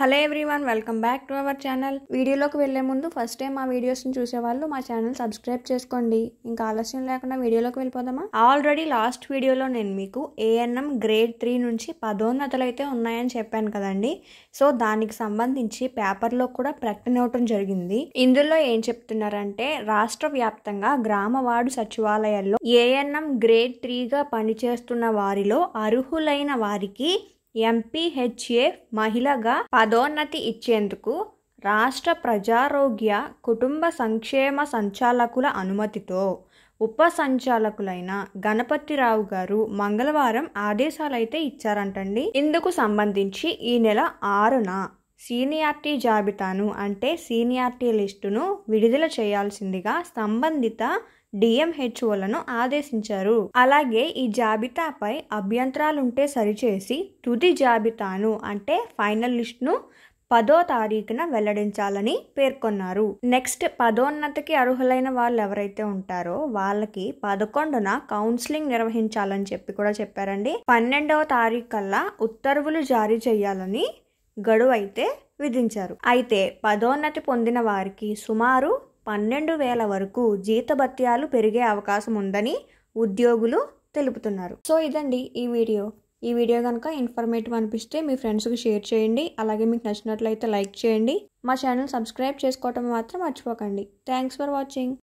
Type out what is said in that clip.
hello everyone welcome back to our channel వీడియోలోకి వెళ్లే ముందు ఫస్ట్ టైం మా వీడియోస్ని చూసేవాళ్ళు మా ఛానల్ సబ్స్క్రైబ్ చేసుకోండి ఇంకా ఆలస్యం లేకుండా వీడియోలోకి వెళ్ళిపోదామా ఆల్రెడీ లాస్ట్ వీడియోలో నేను మీకు ఏఎన్ఎం గ్రేడ్ త్రీ నుంచి పదోన్నతలు అయితే ఉన్నాయని చెప్పాను కదండి సో దానికి సంబంధించి పేపర్లో కూడా ప్రకటన ఇవ్వటం జరిగింది ఇందులో ఏం చెప్తున్నారంటే రాష్ట్ర వ్యాప్తంగా గ్రామవాడు సచివాలయాల్లో ఏఎన్ఎం గ్రేడ్ త్రీగా పనిచేస్తున్న వారిలో అర్హులైన వారికి ఎంపీహెచ్ఏ మహిళగా పదోన్నతి ఇచ్చేందుకు రాష్ట్ర ప్రజారోగ్య కుటుంబ సంక్షేమ సంచాలకుల అనుమతితో ఉప సంచాలకులైన గణపతిరావు గారు మంగళవారం ఆదేశాలైతే ఇచ్చారంటండి ఇందుకు సంబంధించి ఈ నెల ఆరున సీనియార్టీ జాబితాను అంటే సీనియార్టీ లిస్టును విడుదల చేయాల్సిందిగా సంబంధిత డిఎంహెచ్ఓలను ఆదేశించారు అలాగే ఈ జాబితాపై అభ్యంతరాలుంటే సరిచేసి తుది జాబితాను అంటే ఫైనల్ లిస్టును పదో తారీఖున వెల్లడించాలని పేర్కొన్నారు నెక్స్ట్ పదోన్నతికి అర్హులైన వాళ్ళు ఎవరైతే ఉంటారో వాళ్ళకి పదకొండున కౌన్సిలింగ్ నిర్వహించాలని చెప్పి కూడా చెప్పారండి పన్నెండవ తారీఖు కల్లా ఉత్తర్వులు జారీ చేయాలని గడువు అయితే విధించారు అయితే పదోన్నతి పొందిన వారికి సుమారు పన్నెండు వేల వరకు జీతభత్యాలు పెరిగే అవకాశం ఉందని ఉద్యోగులు తెలుపుతున్నారు సో ఇదండి ఈ వీడియో ఈ వీడియో కనుక ఇన్ఫర్మేటివ్ అనిపిస్తే మీ ఫ్రెండ్స్కి షేర్ చేయండి అలాగే మీకు నచ్చినట్లయితే లైక్ చేయండి మా ఛానల్ సబ్స్క్రైబ్ చేసుకోవటం మాత్రం మర్చిపోకండి థ్యాంక్స్ ఫర్ వాచింగ్